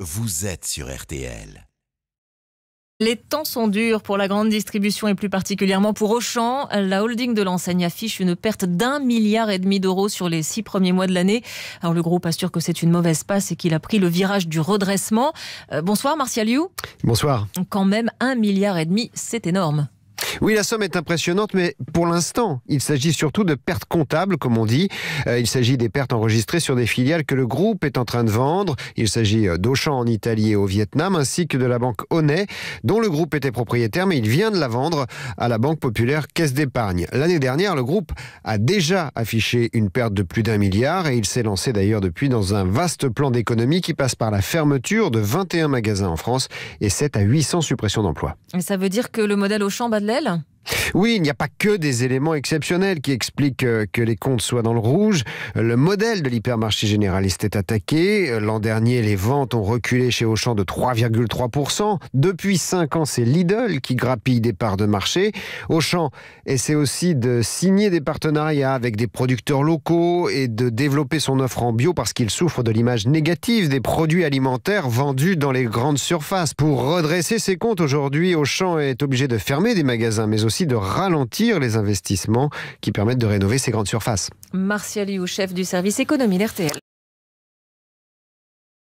Vous êtes sur RTL. Les temps sont durs pour la grande distribution et plus particulièrement pour Auchan. La holding de l'enseigne affiche une perte d'un milliard et demi d'euros sur les six premiers mois de l'année. Alors le groupe assure que c'est une mauvaise passe et qu'il a pris le virage du redressement. Euh, bonsoir Martial You. Bonsoir. Quand même un milliard et demi, c'est énorme. Oui, la somme est impressionnante, mais pour l'instant, il s'agit surtout de pertes comptables, comme on dit. Euh, il s'agit des pertes enregistrées sur des filiales que le groupe est en train de vendre. Il s'agit euh, d'Auchan en Italie et au Vietnam, ainsi que de la banque Honnet, dont le groupe était propriétaire, mais il vient de la vendre à la Banque Populaire Caisse d'Épargne. L'année dernière, le groupe a déjà affiché une perte de plus d'un milliard et il s'est lancé d'ailleurs depuis dans un vaste plan d'économie qui passe par la fermeture de 21 magasins en France et 7 à 800 suppressions d'emplois. Ça veut dire que le modèle Auchan bat de oui, il n'y a pas que des éléments exceptionnels qui expliquent euh, que les comptes soient dans le rouge. Le modèle de l'hypermarché généraliste est attaqué. Euh, l'an dernier, les ventes ont reculé chez Auchan de 3,3%. Depuis 5 ans, c'est Lidl qui grappille des parts de marché. Auchan essaie aussi de signer des partenariats avec des producteurs locaux et de développer son offre en bio parce qu'il souffre de l'image négative des produits alimentaires vendus dans les grandes surfaces. Pour redresser ses comptes aujourd'hui, Auchan est obligé de fermer des magasins mais aussi de ralentir les investissements qui permettent de rénover ces grandes surfaces. Martial chef du service économie d'RTL.